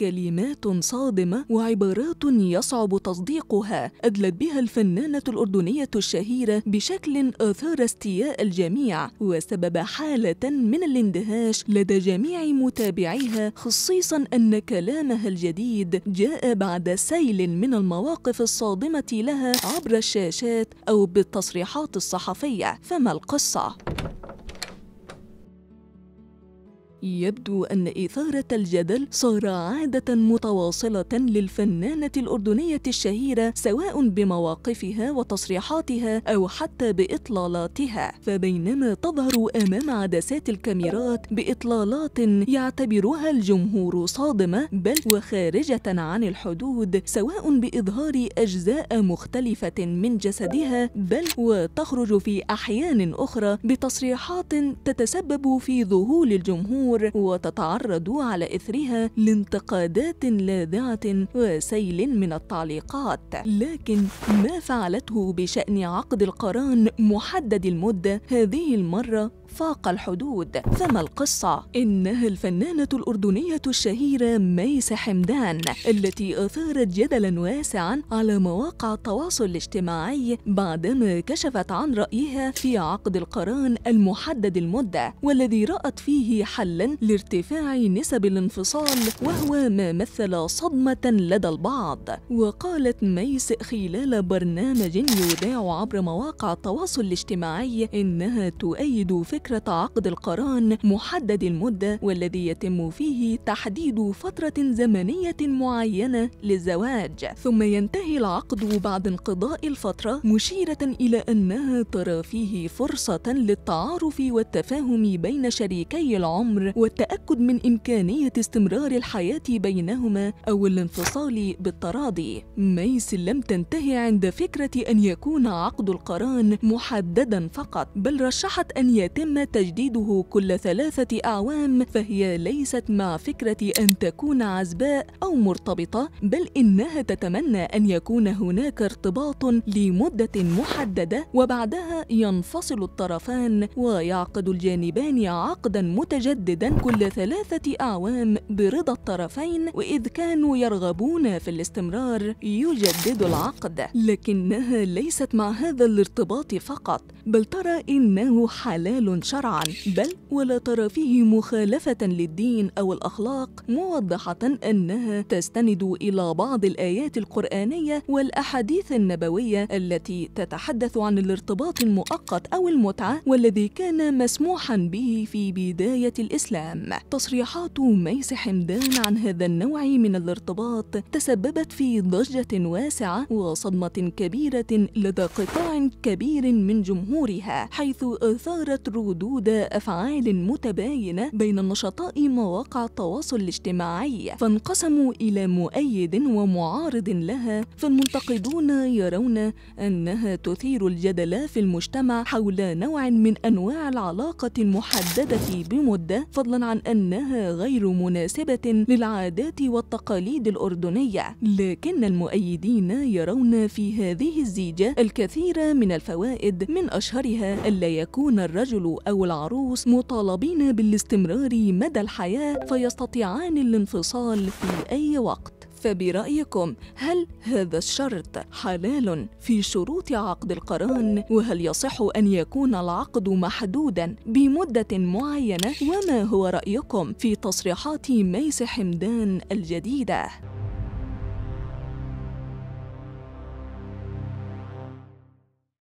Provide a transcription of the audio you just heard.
كلمات صادمة وعبارات يصعب تصديقها أدلت بها الفنانة الأردنية الشهيرة بشكل أثار استياء الجميع وسبب حالة من الاندهاش لدى جميع متابعيها خصيصا أن كلامها الجديد جاء بعد سيل من المواقف الصادمة لها عبر الشاشات أو بالتصريحات الصحفية فما القصة؟ يبدو أن إثارة الجدل صار عادة متواصلة للفنانة الأردنية الشهيرة سواء بمواقفها وتصريحاتها أو حتى بإطلالاتها فبينما تظهر أمام عدسات الكاميرات بإطلالات يعتبرها الجمهور صادمة بل وخارجة عن الحدود سواء بإظهار أجزاء مختلفة من جسدها بل وتخرج في أحيان أخرى بتصريحات تتسبب في ذهول الجمهور الأمور وتتعرض على إثرها لانتقادات لاذعة وسيل من التعليقات لكن ما فعلته بشأن عقد القران محدد المدة هذه المرة فاق الحدود فما القصة إنها الفنانة الأردنية الشهيرة ميس حمدان التي أثارت جدلا واسعا على مواقع التواصل الاجتماعي بعدما كشفت عن رأيها في عقد القران المحدد المدة والذي رأت فيه حلا لارتفاع نسب الانفصال وهو ما مثل صدمة لدى البعض وقالت ميس خلال برنامج يذاع عبر مواقع التواصل الاجتماعي إنها تؤيد فكرة فكرة عقد القران محدد المدة والذي يتم فيه تحديد فترة زمنية معينة للزواج ثم ينتهي العقد بعد انقضاء الفترة مشيرة إلى أنها ترى فيه فرصة للتعارف والتفاهم بين شريكي العمر والتأكد من إمكانية استمرار الحياة بينهما أو الانفصال بالتراضي ميس لم تنتهي عند فكرة أن يكون عقد القران محددا فقط بل رشحت أن يتم تم تجديده كل ثلاثة أعوام فهي ليست مع فكرة أن تكون عزباء أو مرتبطة بل إنها تتمنى أن يكون هناك ارتباط لمدة محددة وبعدها ينفصل الطرفان ويعقد الجانبان عقدا متجددا كل ثلاثة أعوام برضا الطرفين وإذ كانوا يرغبون في الاستمرار يجدد العقد لكنها ليست مع هذا الارتباط فقط بل ترى إنه حلال شرعا بل ولا ترى فيه مخالفة للدين أو الأخلاق موضحة أنها تستند إلى بعض الآيات القرآنية والأحاديث النبوية التي تتحدث عن الارتباط المؤقت أو المتعة والذي كان مسموحا به في بداية الإسلام تصريحات ميس حمدان عن هذا النوع من الارتباط تسببت في ضجة واسعة وصدمة كبيرة لدى قطاع كبير من جمهورها حيث أثارت ردود أفعال متباينة بين نشطاء مواقع التواصل الاجتماعي فانقسموا إلى مؤيد ومعارض لها فالمنتقدون يرون أنها تثير الجدل في المجتمع حول نوع من أنواع العلاقة المحددة بمدة فضلا عن أنها غير مناسبة للعادات والتقاليد الأردنية لكن المؤيدين يرون في هذه الزيجة الكثير من الفوائد من أشهرها ألا يكون الرجل أو العروس مطالبين بالاستمرار مدى الحياة فيستطيعان الانفصال في أي وقت فبرأيكم هل هذا الشرط حلال في شروط عقد القران وهل يصح أن يكون العقد محدودا بمدة معينة وما هو رأيكم في تصريحات ميس حمدان الجديدة؟